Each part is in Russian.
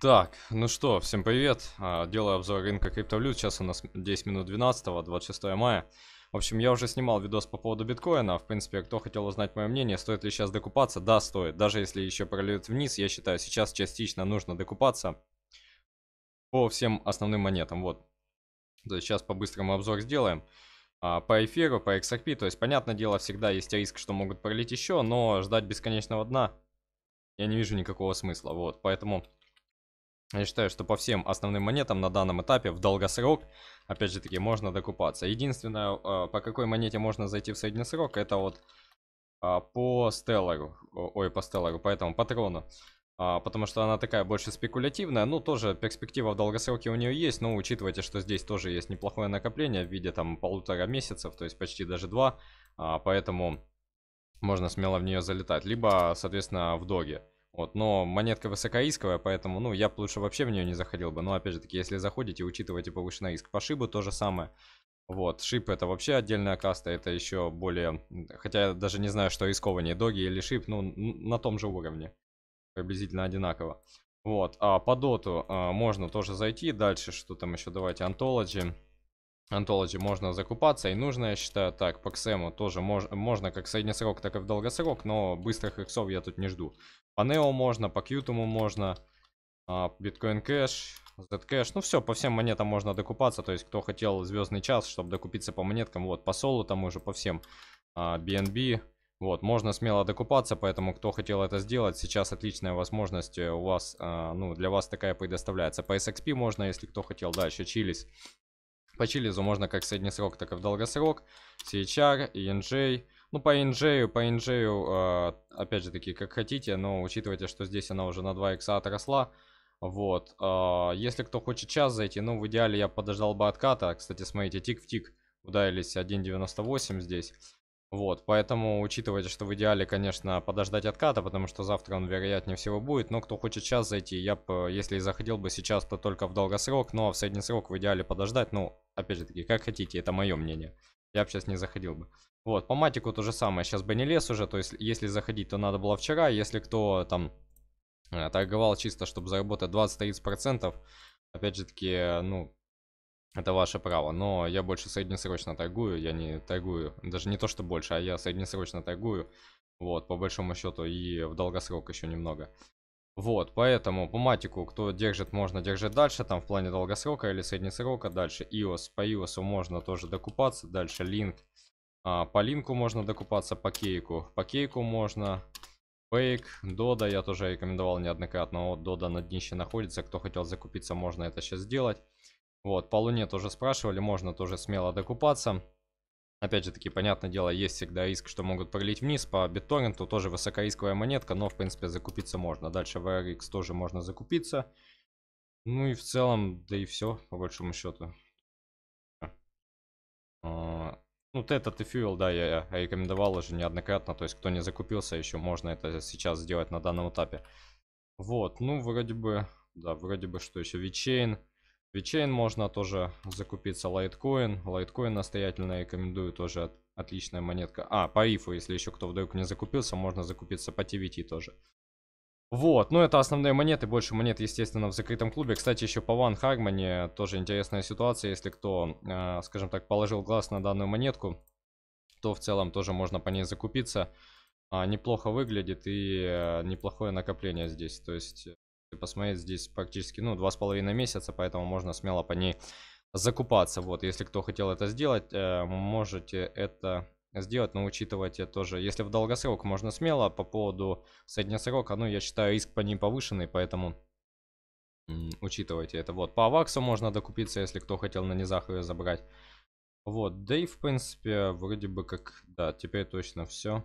Так, ну что, всем привет. А, делаю обзор рынка криптовалют. Сейчас у нас 10 минут 12, 26 мая. В общем, я уже снимал видос по поводу биткоина. В принципе, кто хотел узнать мое мнение, стоит ли сейчас докупаться? Да, стоит. Даже если еще пролет вниз, я считаю, сейчас частично нужно докупаться по всем основным монетам. Вот. То есть сейчас по-быстрому обзор сделаем. А, по эфиру, по XRP, то есть, понятное дело, всегда есть риск, что могут пролить еще, но ждать бесконечного дна я не вижу никакого смысла. Вот, поэтому я считаю, что по всем основным монетам на данном этапе в долгосрок, опять же таки, можно докупаться. Единственное, э, по какой монете можно зайти в средний срок, это вот а, по стеллару, ой, по стеллару, поэтому патрону. А, потому что она такая больше спекулятивная, ну тоже перспектива в долгосроке у нее есть, но учитывайте, что здесь тоже есть неплохое накопление в виде там полутора месяцев, то есть почти даже два, а, поэтому можно смело в нее залетать, либо, соответственно, в доге. Вот, но монетка высокоисковая, поэтому, ну, я бы лучше вообще в нее не заходил бы. Но, опять же таки, если заходите, учитывайте повышенный риск. По шибу то же самое. Вот, шип это вообще отдельная каста, это еще более... Хотя я даже не знаю, что искование доги или шип, ну, на том же уровне. Приблизительно одинаково. Вот, а по доту а, можно тоже зайти. Дальше, что там еще, давайте, антологи. Антологи можно закупаться и нужно, я считаю. Так, по Ксему тоже мож можно как в среднесрок, так и в долгосрок, но быстрых иксов я тут не жду. По Нео можно, по Кьютому можно, Биткоин а, Кэш, Zcash. Ну все, по всем монетам можно докупаться. То есть, кто хотел звездный час, чтобы докупиться по монеткам, вот, по солу там уже, по всем, BNB, а, вот, можно смело докупаться, поэтому кто хотел это сделать, сейчас отличная возможность э, у вас, а, ну, для вас такая предоставляется. По SXP можно, если кто хотел, да, еще чились. По Чилизу можно как в среднесрок, так и в долгосрок. CHR, ENJ. Ну, по ENJ, по ENJ, э, опять же таки, как хотите, но учитывайте, что здесь она уже на 2 икса отросла. Вот. Э, если кто хочет час зайти, ну, в идеале я подождал бы отката. Кстати, смотрите, тик в тик ударились 1.98 здесь. Вот, поэтому учитывайте, что в идеале, конечно, подождать отката, потому что завтра он вероятнее всего будет. Но кто хочет сейчас зайти, я бы, если и заходил бы сейчас, то только в долгосрок, но ну, а в средний срок в идеале подождать. Ну, опять же таки, как хотите, это мое мнение. Я бы сейчас не заходил бы. Вот, по матику то же самое, сейчас бы не лез уже, то есть если заходить, то надо было вчера, если кто там э, торговал чисто, чтобы заработать 20-30%, опять же таки, ну, это ваше право, но я больше среднесрочно торгую, я не торгую, даже не то, что больше, а я среднесрочно торгую, вот, по большому счету, и в долгосрок еще немного. Вот, поэтому по матику, кто держит, можно держать дальше, там в плане долгосрока или среднесрока, дальше iOS, по iOS можно тоже докупаться, дальше Link, а, по линку можно докупаться, по кейку, по кейку можно, фейк, дода, я тоже рекомендовал неоднократно, вот дода на днище находится, кто хотел закупиться, можно это сейчас сделать. Вот, по Луне тоже спрашивали, можно тоже смело докупаться. Опять же таки, понятное дело, есть всегда риск, что могут пролить вниз. По BitTorrent тоже высокорисковая монетка, но в принципе закупиться можно. Дальше в RX тоже можно закупиться. Ну и в целом, да и все, по большому счету. А, ну, этот и Fuel, да, я рекомендовал уже неоднократно. То есть, кто не закупился, еще можно это сейчас сделать на данном этапе. Вот, ну, вроде бы, да, вроде бы, что еще VeChain. Вичейн можно тоже закупиться. Лайткоин. Лайткоин настоятельно рекомендую тоже от, отличная монетка. А, по ИФу, если еще кто вдруг не закупился, можно закупиться по TVT тоже. Вот, ну это основные монеты, больше монет, естественно, в закрытом клубе. Кстати, еще по Ван Хагмане тоже интересная ситуация, если кто, э, скажем так, положил глаз на данную монетку, то в целом тоже можно по ней закупиться. А, неплохо выглядит и э, неплохое накопление здесь, то есть посмотреть здесь практически, ну, два с половиной месяца, поэтому можно смело по ней закупаться. Вот, если кто хотел это сделать, э, можете это сделать, но учитывайте тоже, если в долгосрок можно смело, по поводу среднесрока, ну, я считаю, риск по ним повышенный, поэтому учитывайте это. Вот, по аваксу можно докупиться, если кто хотел на низах ее забрать. Вот, да и в принципе, вроде бы как, да, теперь точно все.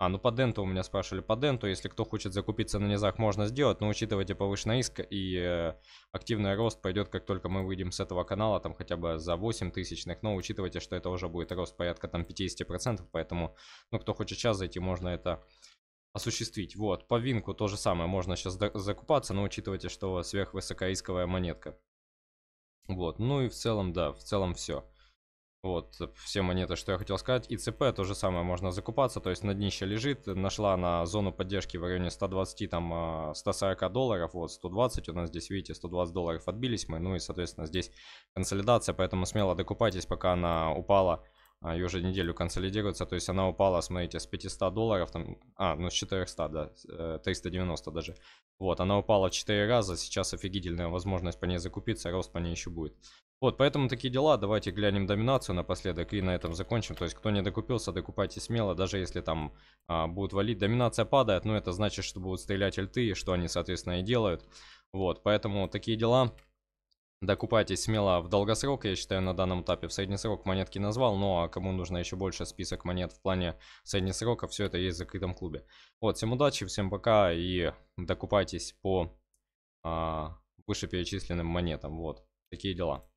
А, ну по денту у меня спрашивали, по денту, если кто хочет закупиться на низах, можно сделать, но учитывайте типа, повышенный иск и э, активный рост пойдет, как только мы выйдем с этого канала, там хотя бы за 8 тысячных, но учитывайте, что это уже будет рост порядка там 50%, поэтому, ну кто хочет сейчас зайти, можно это осуществить. Вот, по винку то же самое, можно сейчас закупаться, но учитывайте, что сверхвысокоисковая монетка. Вот, ну и в целом, да, в целом все. Вот, э, все монеты, что я хотел сказать. И ЦП то же самое, можно закупаться, то есть на днище лежит. Нашла на зону поддержки в районе 120, там 140 а, долларов, вот 120 у нас здесь, видите, 120 долларов отбились мы. Ну и, соответственно, здесь консолидация, поэтому смело докупайтесь, пока она упала а, ее уже неделю консолидируется, то есть она упала, смотрите, с 500 долларов, там, а, ну с 400, да, 390 э, даже. Вот, она упала в 4 раза, сейчас офигительная возможность по ней закупиться, рост по ней еще будет. Вот, поэтому такие дела, давайте глянем доминацию напоследок и на этом закончим. То есть, кто не докупился, докупайте смело, даже если там а, будут валить. Доминация падает, но это значит, что будут стрелять альты, что они, соответственно, и делают. Вот, поэтому такие дела. Да, смело в долгосрок, я считаю, на данном этапе. В средний срок монетки назвал, но ну, а кому нужно еще больше список монет в плане среднесрока, все это есть в закрытом клубе. Вот, всем удачи, всем пока и докупайтесь по а, вышеперечисленным монетам. Вот, такие дела.